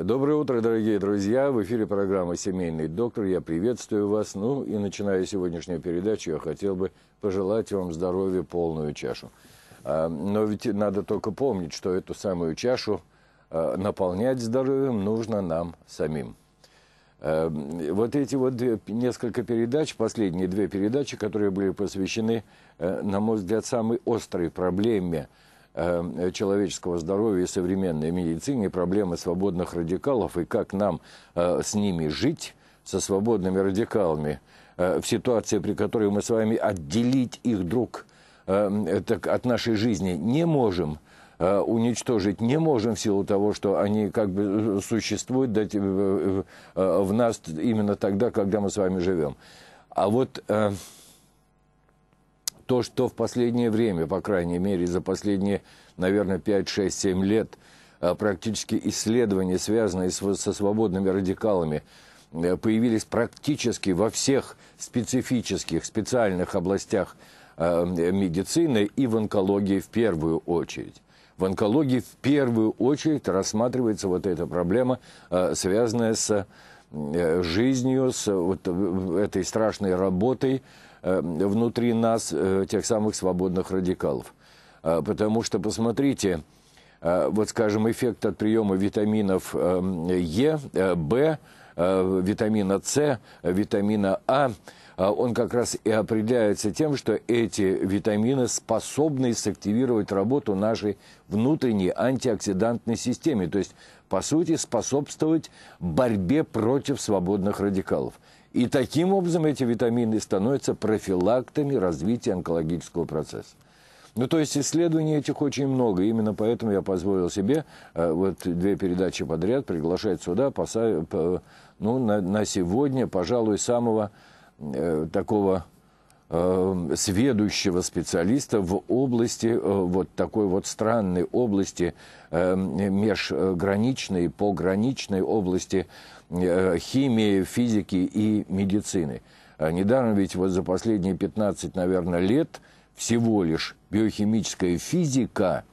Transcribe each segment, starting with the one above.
Доброе утро, дорогие друзья. В эфире программа «Семейный доктор». Я приветствую вас. Ну и начиная сегодняшнюю передачу, я хотел бы пожелать вам здоровья, полную чашу. А, но ведь надо только помнить, что эту самую чашу а, наполнять здоровьем нужно нам самим. А, вот эти вот две, несколько передач, последние две передачи, которые были посвящены, на мой взгляд, самой острой проблеме – Э, человеческого здоровья и современной медицине, проблемы свободных радикалов и как нам э, с ними жить, со свободными радикалами, э, в ситуации, при которой мы с вами отделить их друг от нашей жизни не можем, уничтожить не можем в силу того, что они как бы существуют в нас именно тогда, когда мы с вами живем. А вот то, что в последнее время, по крайней мере, за последние, наверное, 5, 6, 7 лет, э, практически исследования, связанные со свободными радикалами, э, появились практически во всех специфических, специальных областях э, медицины и в онкологии в первую очередь. В онкологии в первую очередь рассматривается вот эта проблема, связанная с жизнью, с вот этой страшной работой, Э, внутри нас э, тех самых свободных радикалов. Э, потому что, посмотрите, вот, скажем, эффект от приема витаминов Е, В, витамина С, витамина А, он как раз и определяется тем, что эти витамины способны сактивировать работу нашей внутренней антиоксидантной системы, то есть, по сути, способствовать борьбе против свободных радикалов. И таким образом эти витамины становятся профилактами развития онкологического процесса. Ну, то есть исследований этих очень много. Именно поэтому я позволил себе э, вот две передачи подряд приглашать сюда, посав... ну, на, на сегодня, пожалуй, самого э, такого Эм, сведущего специалиста в области, э, вот такой вот странной области, э, межграничной, пограничной области э, химии, физики и медицины. А недаром ведь вот за последние 15, наверное, лет всего лишь биохимическая физика,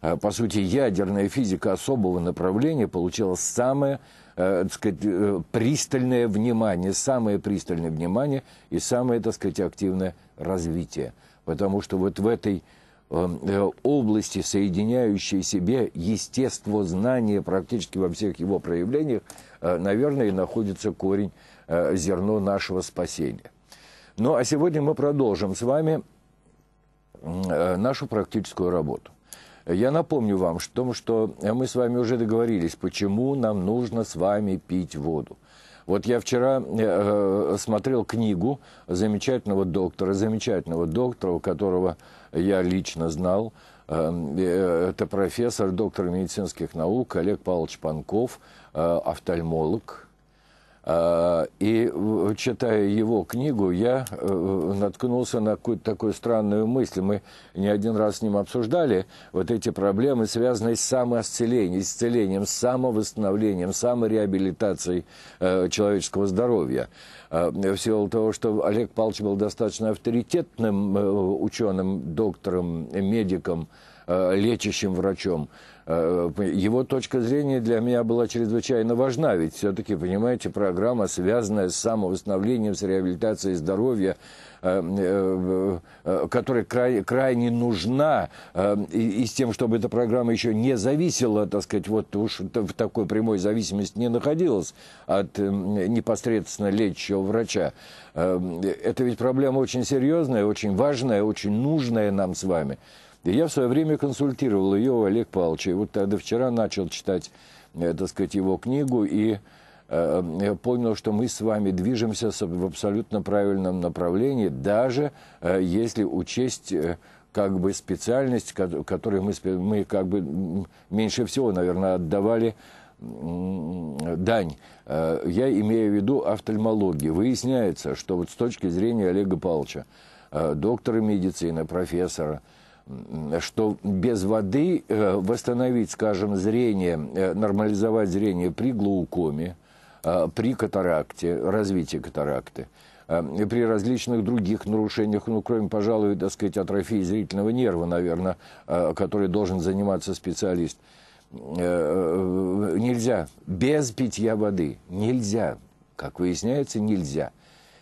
э, по сути, ядерная физика особого направления получила самое Э, так сказать, э, пристальное внимание, самое пристальное внимание и самое, так сказать, активное развитие. Потому что вот в этой э, области, соединяющей себе естество знания практически во всех его проявлениях, наверное, и находится корень, зерно нашего спасения. Ну а сегодня мы продолжим с вами нашу практическую работу. Я напомню вам, что, том, что мы с вами уже договорились, почему нам нужно с вами пить воду. Вот я вчера э, э смотрел книгу замечательного доктора, замечательного доктора, которого я лично знал. Эм, э, это профессор, доктор медицинских наук Олег Павлович Панков, э, офтальмолог, Э, и читая его книгу, я э, наткнулся на какую-то такую странную мысль. Мы не один раз с ним обсуждали вот эти проблемы, связанные с самоосцелением, исцелением, с самовосстановлением, самореабилитацией э, человеческого здоровья. В силу того, что Олег Павлович был достаточно авторитетным ученым, доктором, медиком, Э, лечащим врачом. Э, его точка зрения для меня была чрезвычайно важна, ведь все-таки, понимаете, программа, связанная с самовосстановлением, с реабилитацией здоровья, э, которая край, крайне нужна, и, и с тем, чтобы эта программа еще не зависела, так сказать, вот уж в такой прямой зависимости не находилась от непосредственно лечащего врача. Это ведь проблема очень серьезная, очень важная, очень нужная нам с вами. И я в свое время консультировал ее у Олег Павловича. И вот тогда вчера начал читать, э, так сказать, его книгу и э, понял, что мы с вами движемся в абсолютно правильном направлении, даже э, если учесть как бы специальность, которой мы, мы как бы меньше всего, наверное, отдавали дань. Я имею в виду офтальмологию. Выясняется, что вот с точки зрения Олега Павловича, доктора медицины, профессора – что без воды э, восстановить, скажем, зрение, э, нормализовать зрение при глаукоме, э, при катаракте, развитии катаракты, при различных других нарушениях, ну, кроме, пожалуй, так сказать, атрофии зрительного нерва, наверное, который должен заниматься специалист. Нельзя. Без питья воды. Нельзя. Как выясняется, нельзя.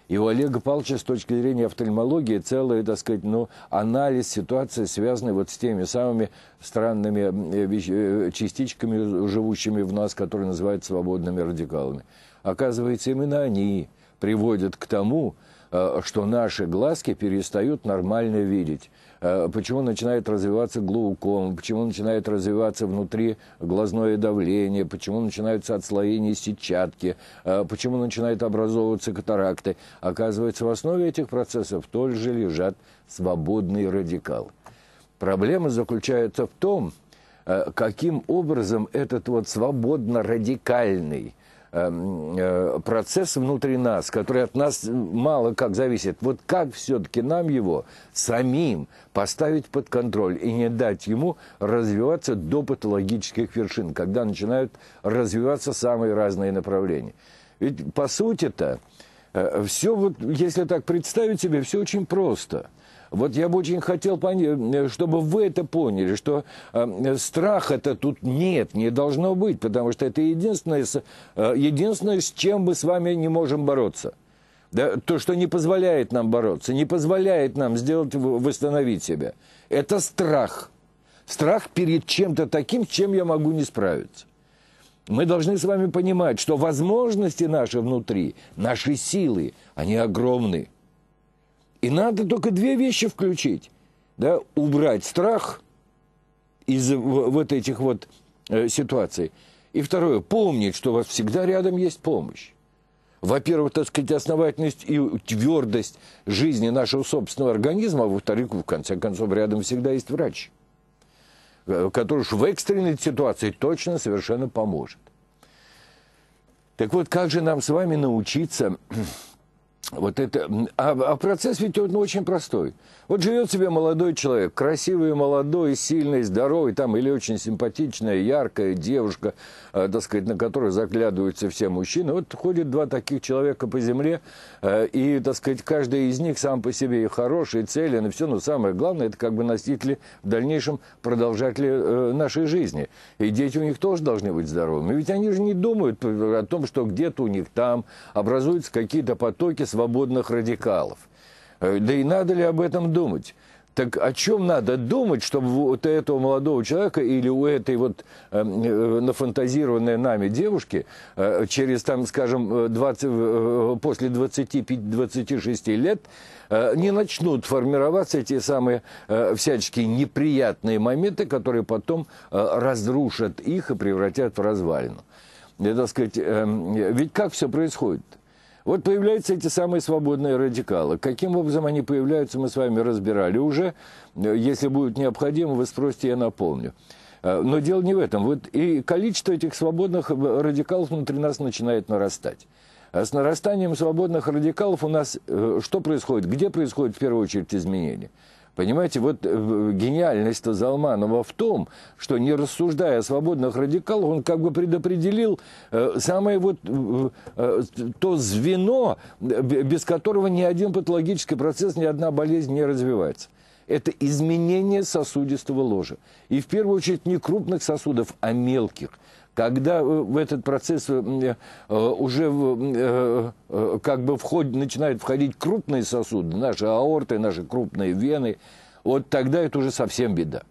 И у Олега Павловича с точки зрения офтальмологии целый, так сказать, ну, анализ ситуации, связанный вот с теми самыми странными э, э, частичками, живущими в нас, которые называют свободными радикалами. Оказывается, именно они приводят к тому, э, что наши глазки перестают нормально видеть. Э, почему начинает развиваться глаукома, почему начинает развиваться внутри глазное давление, почему начинаются отслоения сетчатки, э, почему начинают образовываться катаракты. Оказывается, в основе этих процессов тоже лежат свободные радикалы. Проблема заключается в том, э, каким образом этот вот свободно-радикальный Эм, э, процесс внутри нас, который от нас мало как зависит. Вот как все-таки нам его самим поставить под контроль и не дать ему развиваться до патологических вершин, когда начинают развиваться самые разные направления. Ведь по сути-то э, все вот, если так представить себе, все очень просто – вот я бы очень хотел, чтобы вы это поняли, что э, страха-то тут нет, не должно быть, потому что это единственное, э, единственное, с чем мы с вами не можем бороться. Да, то, что не позволяет нам бороться, не позволяет нам сделать, восстановить себя. Это страх. Страх перед чем-то таким, с чем я могу не справиться. Мы должны с вами понимать, что возможности наши внутри, наши силы, они огромны. И надо только две вещи включить. Да? Убрать страх из вот этих вот э, ситуаций. И второе, помнить, что у вас всегда рядом есть помощь. Во-первых, так сказать, основательность и твердость жизни нашего собственного организма, а во-вторых, в конце концов, рядом всегда есть врач, э, который уж в экстренной ситуации точно совершенно поможет. Так вот, как же нам с вами научиться вот это, а, а процесс ведь он очень простой. Вот живет себе молодой человек, красивый, молодой, сильный, здоровый, там или очень симпатичная, яркая девушка, э, так сказать, на которую заглядываются все мужчины. Вот ходят два таких человека по земле, э, и, так сказать, каждый из них сам по себе и хороший, и целен, и все, но самое главное, это как бы носители, в дальнейшем продолжатели э, нашей жизни. И дети у них тоже должны быть здоровыми. Ведь они же не думают о том, что где-то у них там образуются какие-то потоки свободных радикалов. Э, да и надо ли об этом думать? Так о чем надо думать, чтобы вот этого молодого человека или у этой вот эм, э, нафантазированной нами девушки э, через, там, скажем, 20, э, э, э, после 25-26 лет э, не начнут формироваться эти самые э, всяческие неприятные моменты, которые потом э, разрушат их и превратят в развалину. Я, так сказать, э, ведь как все происходит? -то? Вот появляются эти самые свободные радикалы. Каким образом они появляются, мы с вами разбирали уже. Если будет необходимо, вы спросите, я напомню. А, но дело не в этом. Вот и количество этих свободных э, радикалов внутри нас начинает нарастать. А с нарастанием свободных радикалов у нас э, что происходит? Где происходит в первую очередь изменения? Понимаете, вот э, э, гениальность-то Залманова в том, что не рассуждая о свободных радикалов, он как бы предопределил э, самое вот то звено, без которого ни один патологический процесс, ни одна болезнь не развивается это изменение сосудистого ложа. И в первую очередь не крупных сосудов, а мелких когда э, в этот процесс э, э, уже как бы входит, начинают входить крупные сосуды, наши аорты, наши крупные вены, вот тогда это уже совсем беда.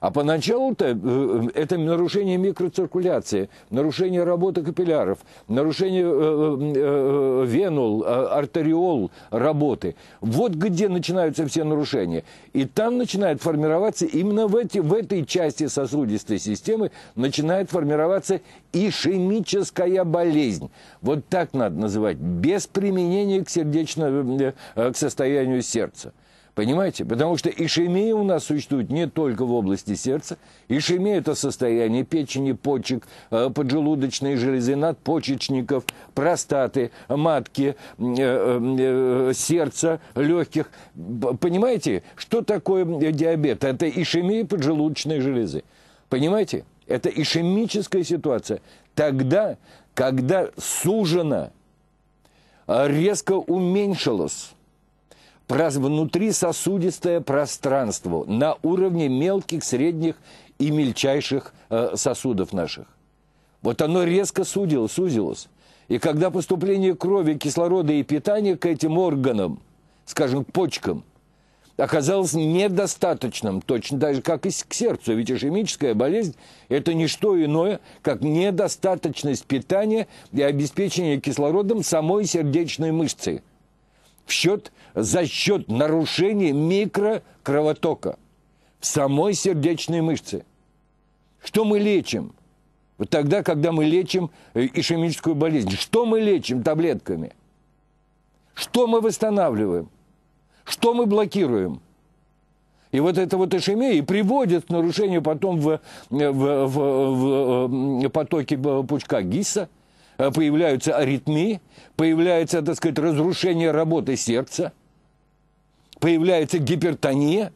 А поначалу-то э, э, это нарушение микроциркуляции, нарушение работы капилляров, нарушение э, венул, артериол работы. Вот где начинаются все нарушения. И там начинает формироваться, именно в, эти, в этой части сосудистой системы начинает формироваться ишемическая болезнь. Вот так надо называть, без применения к, сердечному, к состоянию сердца. Понимаете? Потому что ишемия у нас существует не только в области сердца. Ишемия – это состояние печени, почек, э, поджелудочной железы, надпочечников, простаты, матки, э, э, сердца, легких. Понимаете, что такое диабет? Это ишемия поджелудочной железы. Понимаете? Это ишемическая ситуация. Тогда, когда сужено, резко уменьшилось внутрисосудистое пространство на уровне мелких, средних и мельчайших э, сосудов наших. Вот оно резко судилось, сузилось. И когда поступление крови, кислорода и питания к этим органам, скажем, к почкам, оказалось недостаточным, точно так же, как и к сердцу. Ведь ишемическая болезнь – это не что иное, как недостаточность питания и обеспечения кислородом самой сердечной мышцы в счет за счет нарушения микрокровотока в самой сердечной мышце. Что мы лечим? Вот тогда, когда мы лечим э, ишемическую болезнь. Что мы лечим таблетками? Что мы восстанавливаем? Что мы блокируем? И вот эта вот ишемия и приводит к нарушению потом в, э, в, в, в э, потоке пучка ГИСа. Появляются аритмии, появляется, так сказать, разрушение работы сердца – появляется гипертония,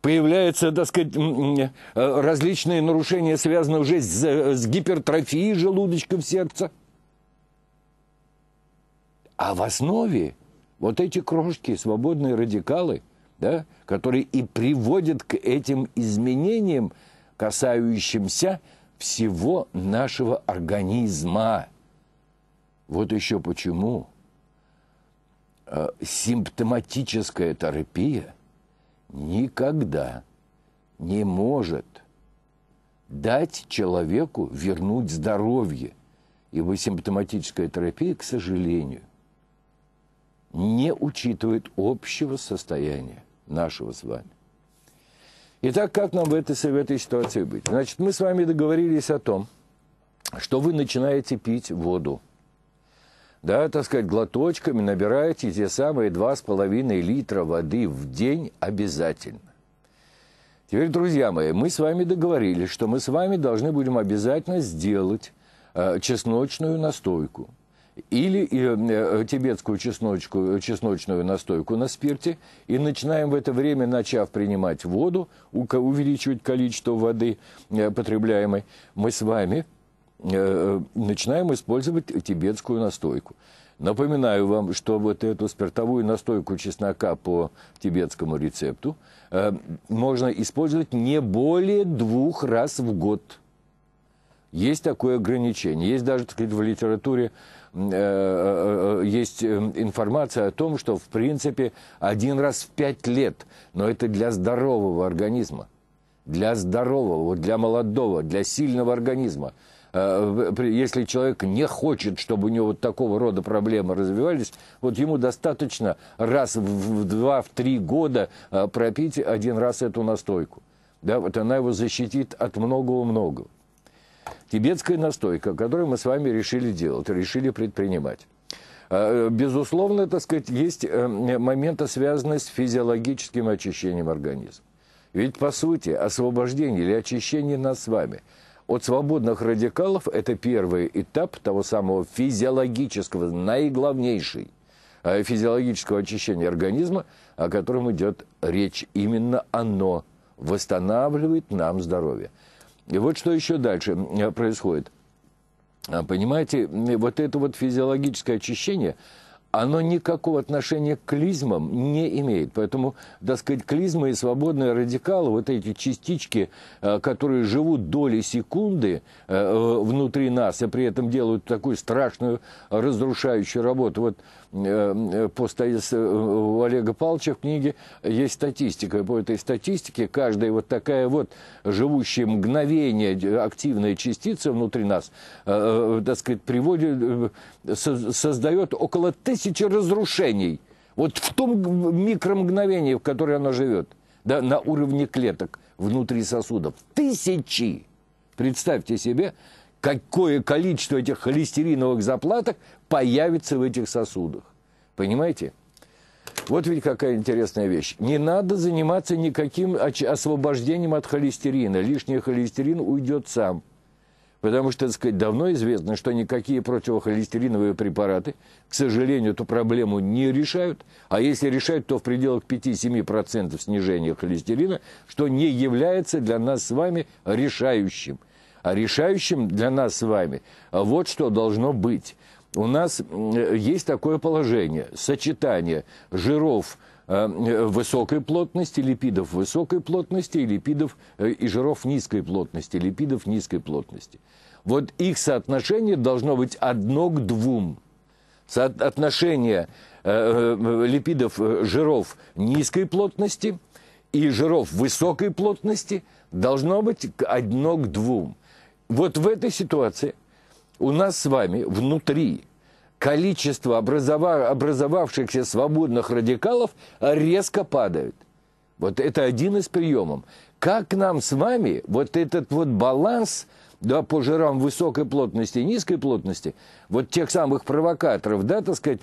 появляются, так сказать, э, различные нарушения, связанные уже с, э, с гипертрофией в сердце. А в основе вот эти крошки, свободные радикалы, да, которые и приводят к этим изменениям, касающимся всего нашего организма. Вот еще почему Э, симптоматическая терапия никогда не может дать человеку вернуть здоровье, ибо симптоматическая терапия, к сожалению, не учитывает общего состояния нашего с вами. Итак, как нам в этой, в этой ситуации быть? Значит, мы с вами договорились о том, что вы начинаете пить воду – да, так сказать, глоточками набираете те самые 2,5 литра воды в день обязательно. Теперь, друзья мои, мы с вами договорились, что мы с вами должны будем обязательно сделать э, чесночную настойку. Или э, э тибетскую чесночку, э, чесночную настойку на спирте. И начинаем в это время, начав принимать воду, увеличивать количество воды э, потребляемой, мы с вами Э, начинаем использовать тибетскую настойку. Напоминаю вам, что вот эту спиртовую настойку чеснока по тибетскому рецепту э, можно использовать не более двух раз в год. Есть такое ограничение. Есть даже, так сказать, в литературе э, э, э, есть э, информация о том, что, в принципе, один раз в пять лет, но это для здорового организма, для здорового, для молодого, для сильного организма – Э, если человек не хочет, чтобы у него вот такого рода проблемы развивались, вот ему достаточно раз в два, в три года э, пропить один раз эту настойку. Да, вот она его защитит от многого много Тибетская настойка, которую мы с вами решили делать, решили предпринимать. Э, безусловно, так сказать, есть моменты, связанные с физиологическим очищением организма. Ведь, по сути, освобождение или очищение нас с вами – от свободных радикалов – это первый этап того самого физиологического, наиглавнейший э, физиологического очищения организма, о котором идет речь. Именно оно восстанавливает нам здоровье. И вот что еще дальше э, происходит. Э, понимаете, вот это вот физиологическое очищение – оно никакого отношения к клизмам не имеет. Поэтому, так сказать, клизмы и свободные радикалы, вот эти частички, э, которые живут доли секунды э, э, внутри нас, и а при этом делают такую страшную разрушающую работу. Вот пост у Олега Павловича в книге есть статистика. По этой статистике каждая вот такая вот живущая мгновение активная частица внутри нас, так сказать, приводит, создает около тысячи тысячи разрушений. Вот в том микромгновении, в которое она живет, да, на уровне клеток внутри сосудов. Тысячи! Представьте себе, какое количество этих холестериновых заплаток появится в этих сосудах. Понимаете? Вот ведь какая интересная вещь. Не надо заниматься никаким освобождением от холестерина. Лишний холестерин уйдет сам. Потому что, так сказать, давно известно, что никакие противохолестериновые препараты, к сожалению, эту проблему не решают. А если решают, то в пределах 5-7% снижения холестерина, что не является для нас с вами решающим. А решающим для нас с вами вот что должно быть. У нас есть такое положение, сочетание жиров – Э, высокой плотности, липидов высокой плотности и липидов э, и жиров низкой плотности, липидов низкой плотности. Вот их соотношение должно быть одно к двум. Соотношение э, липидов жиров низкой плотности и жиров высокой плотности должно быть одно к двум. Вот в этой ситуации у нас с вами внутри количество образовавшихся свободных радикалов резко падает. Вот это один из приемов. Как нам с вами вот этот вот баланс да, по жирам высокой плотности и низкой плотности, вот тех самых провокаторов, да, так сказать,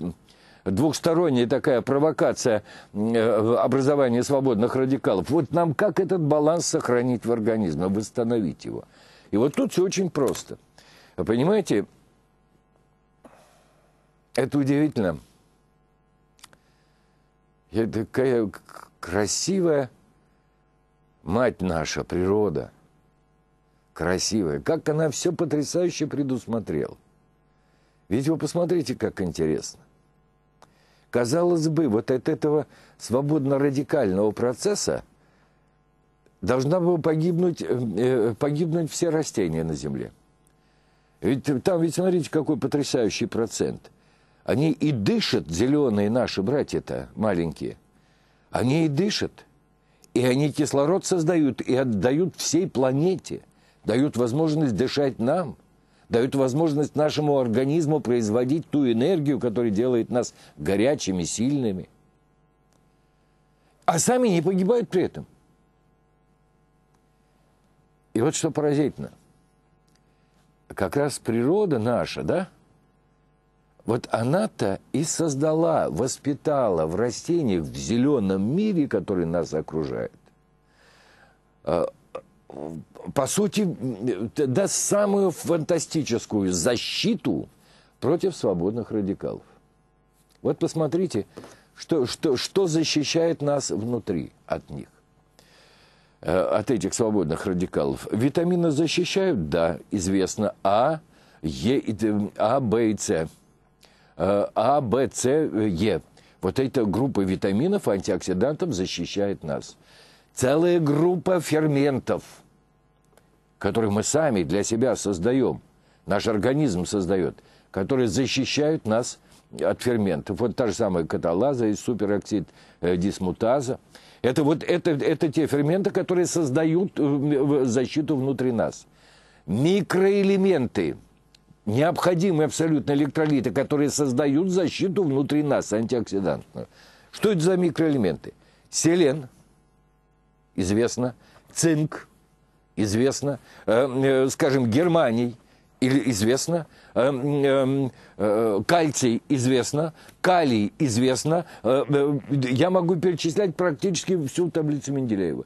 двухсторонняя такая провокация э, образования свободных радикалов. Вот нам как этот баланс сохранить в организме, восстановить его? И вот тут все очень просто. Понимаете, это удивительно. И такая красивая мать наша, природа. Красивая. Как она все потрясающе предусмотрела. Ведь вы посмотрите, как интересно. Казалось бы, вот от этого свободно-радикального процесса должна была погибнуть, э, э, погибнуть все растения на Земле. Ведь там, ведь смотрите, какой потрясающий процент – они и дышат, зеленые наши братья-то маленькие. Они и дышат. И они кислород создают и отдают всей планете. Дают возможность дышать нам. Дают возможность нашему организму производить ту энергию, которая делает нас горячими, сильными. А сами не погибают при этом. И вот что поразительно. Как раз природа наша, да, вот она-то и создала, воспитала в растениях, в зеленом мире, который нас окружает. А, по сути, даст самую фантастическую защиту против свободных радикалов. Вот посмотрите, что, что, что защищает нас внутри от них, э, от этих свободных радикалов. Витамины защищают? Да, известно. А, е, а, Б и С. Э, а, Б, С, Е. Вот эта группа витаминов, антиоксидантов защищает нас. Целая группа ферментов, которые мы сами для себя создаем, наш организм создает, которые защищают нас от ферментов. Вот та же самая каталаза и супероксид э, дисмутаза. Это вот это, это те ферменты, которые создают э, защиту внутри нас. Микроэлементы – необходимые абсолютно электролиты, которые создают защиту внутри нас, антиоксидантную. Что это за микроэлементы? Селен, известно, цинк, известно, э, э, скажем, Германий, или известно, э, э, э, кальций известно, калий известно. Э, э, я могу перечислять практически всю таблицу Менделеева.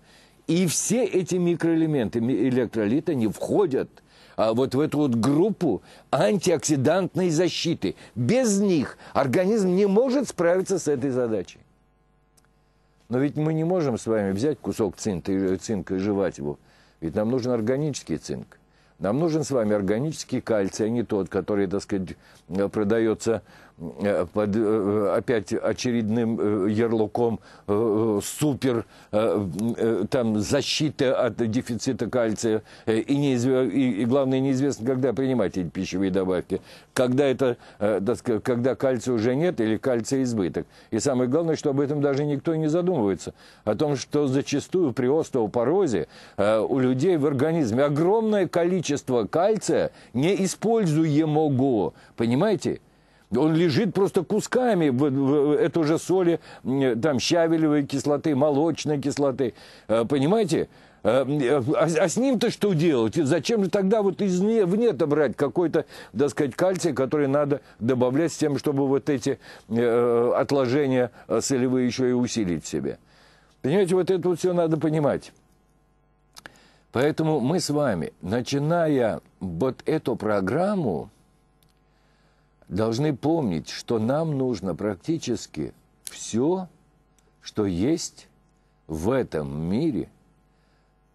И все эти микроэлементы электролиты, не входят – а, вот в эту вот группу антиоксидантной защиты. Без них организм не может справиться с этой задачей. Но ведь мы не можем с вами взять кусок цинка, цинка и жевать его. Ведь нам нужен органический цинк. Нам нужен с вами органический кальций, а не тот, который, так сказать, продается Э, под э, э, опять очередным ярлыком супер там защита от дефицита кальция и, неизв... и, и главное неизвестно когда принимать эти пищевые добавки когда это когда кальция уже нет или кальция избыток и самое главное что об этом даже никто не задумывается о том что зачастую при остеопорозе у людей в организме огромное количество кальция не используемого понимаете он лежит просто кусками, это уже соли, там, щавелевой кислоты, молочной кислоты, э, понимаете? Э, э, а, а, с ним-то что делать? зачем же тогда вот из то брать какой-то, так сказать, кальций, который надо добавлять с тем, чтобы вот эти отложения солевые еще и усилить в себе? Понимаете, вот это вот все надо понимать. Поэтому мы с вами, начиная вот эту программу, должны помнить, что нам нужно практически все, что есть в этом мире.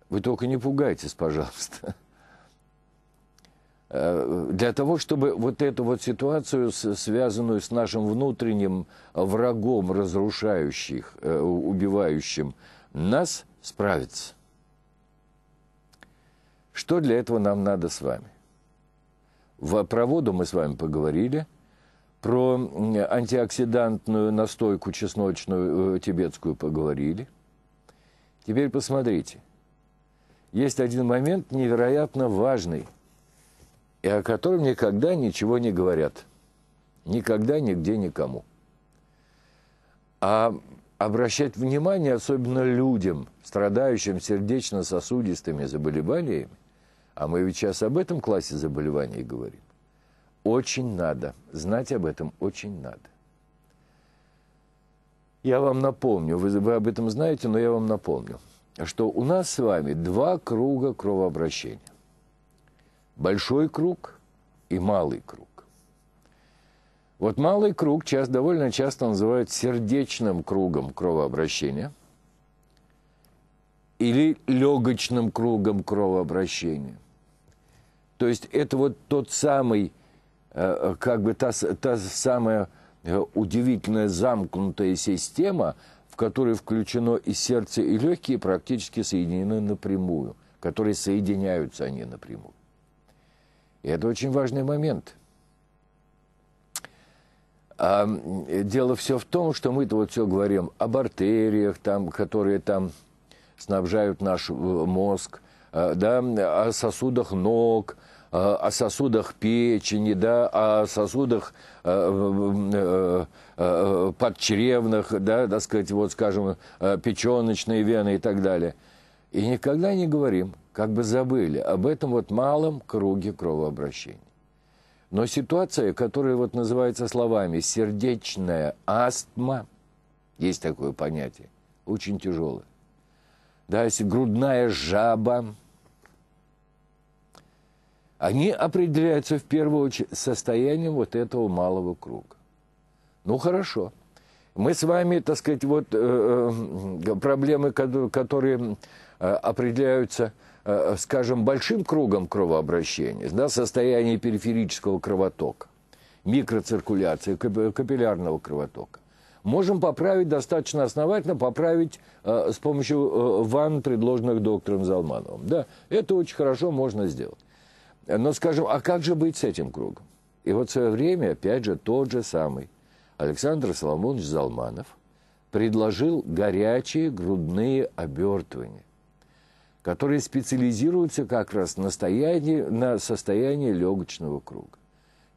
Вы только не пугайтесь, пожалуйста. Э, для того, чтобы вот эту вот ситуацию, связанную с нашим внутренним врагом, разрушающих, э, убивающим нас, справиться. Что для этого нам надо с вами? В, про воду мы с вами поговорили, про антиоксидантную настойку чесночную э, тибетскую поговорили. Теперь посмотрите. Есть один момент невероятно важный, и о котором никогда ничего не говорят. Никогда, нигде, никому. А обращать внимание, особенно людям, страдающим сердечно-сосудистыми заболеваниями, а мы ведь сейчас об этом классе заболеваний говорим. Очень надо. Знать об этом очень надо. Я вам напомню, вы, вы об этом знаете, но я вам напомню, что у нас с вами два круга кровообращения. Большой круг и малый круг. Вот малый круг, сейчас довольно часто называют сердечным кругом кровообращения – или легочным кругом кровообращения. То есть это вот тот самый, э, как бы та, та самая э, удивительная замкнутая система, в которой включено и сердце, и легкие, практически соединены напрямую, которые соединяются они напрямую. И это очень важный момент. А дело все в том, что мы-то вот все говорим об артериях, там, которые там снабжают наш э, мозг, э, да, о сосудах ног, э, о сосудах печени, да, о сосудах подчревных, да, так сказать, вот, скажем, печеночные вены и так далее. И никогда не говорим, как бы забыли об этом вот малом круге кровообращения. Но ситуация, которая вот называется словами сердечная астма, есть такое понятие, очень тяжелая да, если грудная жаба. Они определяются в первую очередь состоянием вот этого малого круга. Ну хорошо. Мы с вами, так сказать, вот э, э проблемы, которые э, определяются, э, скажем, большим кругом кровообращения, да, состояние периферического кровотока, микроциркуляции, капиллярного кровотока можем поправить достаточно основательно, поправить э, с помощью э, ванн, предложенных доктором Залмановым. Да, это очень хорошо можно сделать. Но скажем, а как же быть с этим кругом? И вот в свое время, опять же, тот же самый Александр Соломонович Залманов предложил горячие грудные обертывания, которые специализируются как раз на состоянии, на состоянии легочного круга.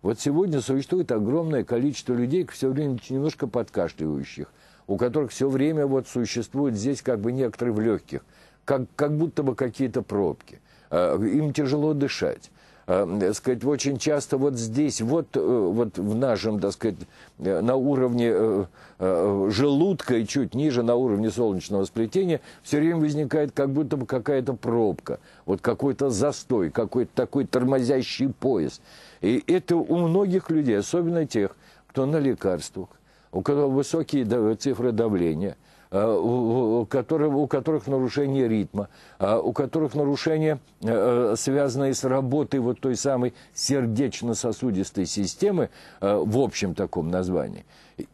Вот сегодня существует огромное количество людей, все время немножко подкашливающих, у которых все время вот существует здесь как бы некоторые в легких, как, как будто бы какие-то пробки. А, им тяжело дышать. Эм, э, сказать, очень часто вот здесь, вот, э, вот в нашем, так сказать, э, на уровне э, э, желудка и чуть ниже, на уровне солнечного сплетения, все время возникает как будто бы какая-то пробка, вот какой-то застой, какой-то такой тормозящий пояс. И это у многих людей, особенно тех, кто на лекарствах, у которого высокие цифры давления – а, у которых, у которых нарушение ритма, а у которых нарушение э, э, связанное с работой вот той самой сердечно-сосудистой системы э, в общем таком названии,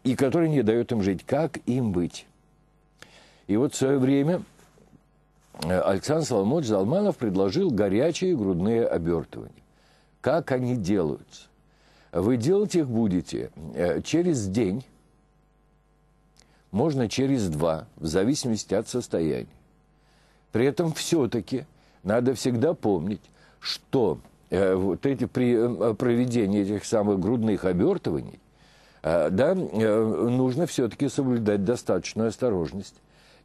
и которая не дает им жить. Как им быть? И вот в свое время Александр Соломонович Залманов предложил горячие грудные обертывания. Как они делаются? Вы делать их будете через день можно через два, в зависимости от состояния. При этом все-таки надо всегда помнить, что э, вот эти при э, проведении этих самых грудных обертываний, э, да, э, нужно все-таки соблюдать достаточную осторожность.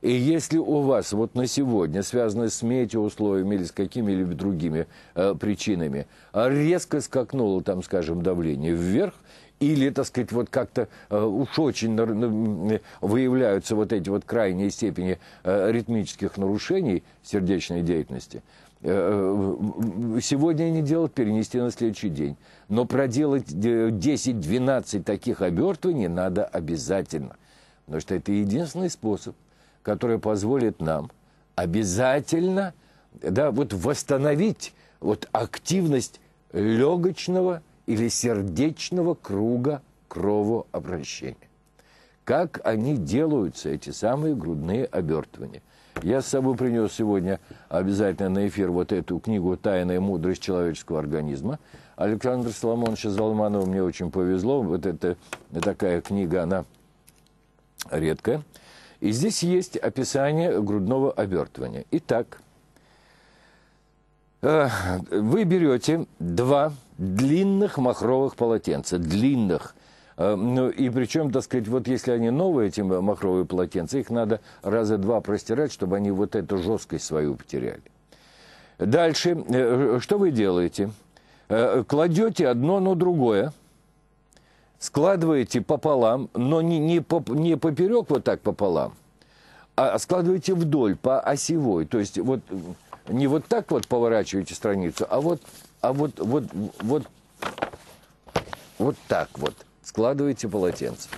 И если у вас вот на сегодня, связанное с метеоусловиями или с какими-либо другими э, причинами, а резко скакнуло там, скажем, давление вверх, или, так сказать, вот как-то э, уж очень ну, выявляются вот эти вот крайние степени э, ритмических нарушений сердечной деятельности. Э, сегодня не делать, перенести на следующий день. Но проделать 10-12 таких обертываний надо обязательно. Потому что это единственный способ, который позволит нам обязательно да, вот восстановить вот активность легочного или сердечного круга кровообращения. Как они делаются, эти самые грудные обертывания? Я с собой принес сегодня обязательно на эфир вот эту книгу «Тайная мудрость человеческого организма». Александр Соломоновича Залманова мне очень повезло. Вот это такая книга, она редкая. И здесь есть описание грудного обертывания. Итак, э, вы берете два длинных махровых полотенца, длинных. Э, ну, и причем, так сказать, вот если они новые, эти махровые полотенца, их надо раза два простирать, чтобы они вот эту жесткость свою потеряли. Дальше, э, э, что вы делаете? Кладете одно на другое, складываете пополам, но не, не, поп, не поперек вот так пополам, а, а складываете вдоль, по осевой. То есть вот не вот так вот поворачиваете страницу, а вот а вот, вот, вот, вот так вот складываете полотенце.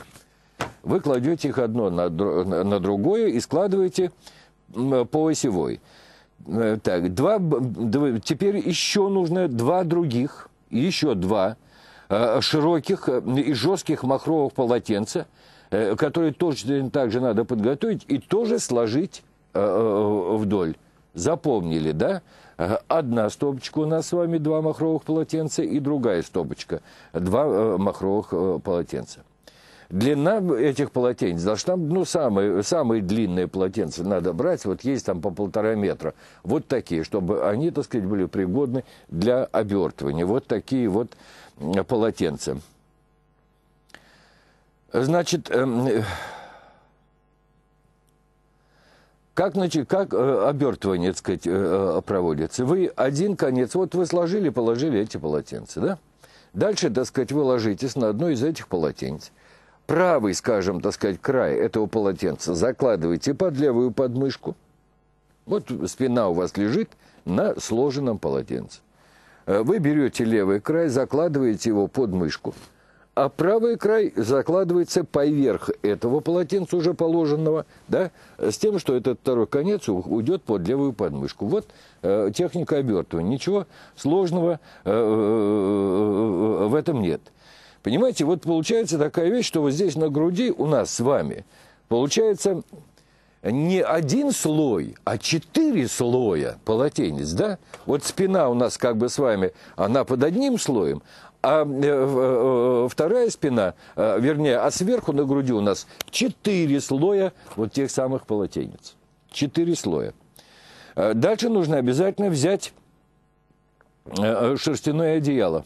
Вы кладете их одно на, на другое и складываете по осевой. Э, так, два, теперь еще нужно два других, еще два э, широких э, и жестких махровых полотенца, которые точно так же надо подготовить и тоже сложить вдоль. Запомнили, да? Э, одна стопочка у нас с вами, два махровых полотенца, и другая стопочка, два э, махровых э, полотенца. Длина этих полотенец должна, ну, самые, самые длинные полотенца надо брать, вот есть там по полтора метра, вот такие, чтобы они, так сказать, были пригодны для обертывания, вот такие вот полотенца. Значит, эм, как, значит, как э, обертывание, так сказать, э, э, проводится? Вы один конец, вот вы сложили, положили эти полотенца, да? Дальше, так сказать, вы ложитесь на одно из этих полотенец. Правый, скажем, так сказать, край этого полотенца закладываете под левую подмышку. Вот спина у вас лежит на сложенном полотенце. Вы берете левый край, закладываете его под мышку а правый край закладывается поверх этого полотенца уже положенного, да, с тем, что этот второй конец уйдет под левую подмышку. Вот э, техника обертывания. Ничего сложного э, э, э, в этом нет. Понимаете, вот получается такая вещь, что вот здесь на груди у нас с вами получается не один слой, а четыре слоя полотенец, да? Вот спина у нас как бы с вами, она под одним слоем, а э, э, э, вторая спина, вернее, а сверху на груди у нас четыре слоя вот тех самых полотенец. Четыре слоя. Дальше нужно обязательно взять шерстяное одеяло.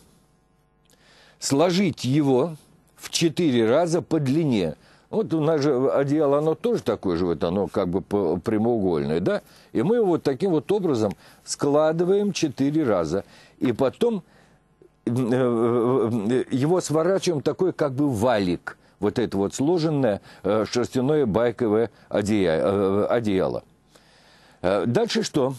Сложить его в четыре раза по длине – вот у нас же одеяло, оно тоже такое же, вот оно как бы прямоугольное, да? И мы его вот таким вот образом складываем четыре раза. И потом э, э, э, его сворачиваем такой как бы валик, вот это вот сложенное шерстяное байковое одеяло. Дальше что?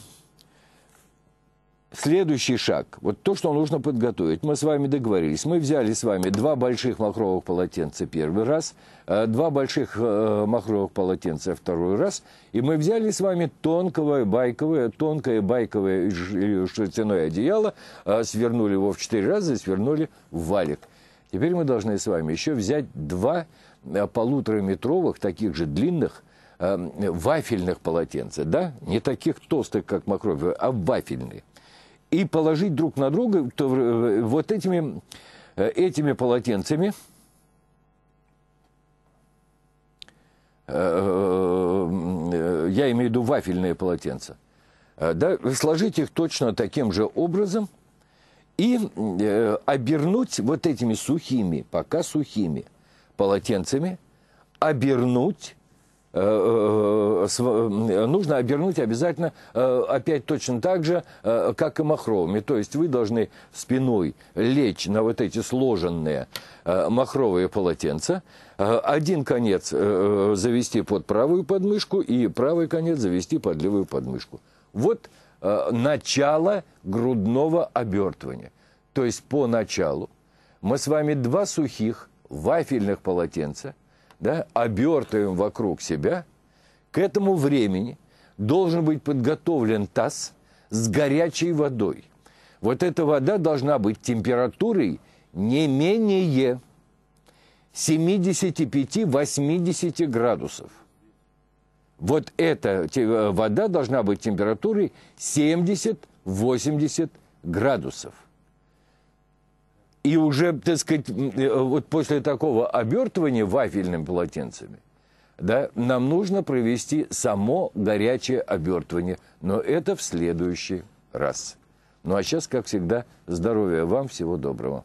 Следующий шаг, вот то, что нужно подготовить. Мы с вами договорились, мы взяли с вами два больших махровых полотенца первый раз, э, два больших э, махровых полотенца второй раз, и мы взяли с вами тонкое байковое, тонкое байковое э, шерстяное одеяло, свернули его в четыре раза и свернули в валик. Теперь мы должны с вами еще взять два полутораметровых, таких же длинных, вафельных полотенца, да? Не таких толстых, как махровые, а вафельные и положить друг на друга то, э, вот этими, э, этими полотенцами. Э, я имею в виду вафельные полотенца. Да, сложить их точно таким же образом и обернуть вот этими сухими, пока сухими полотенцами, обернуть Э, э, нужно обернуть обязательно э, опять точно так же, как и махровыми. То есть вы должны спиной лечь на вот эти сложенные махровые полотенца, один конец завести под правую подмышку и правый конец завести под левую подмышку. Вот начало грудного обертывания. То есть по началу мы с вами два сухих вафельных полотенца – да, обертываем вокруг себя, к этому времени должен быть подготовлен таз с горячей водой. Вот эта вода должна быть температурой не менее 75-80 градусов. Вот эта э, вода должна быть температурой 70-80 градусов. И уже, так сказать, э, вот после такого обертывания вафельными полотенцами, да, нам нужно провести само горячее обертывание. Но это в следующий раз. Ну а сейчас, как всегда, здоровья вам, всего доброго.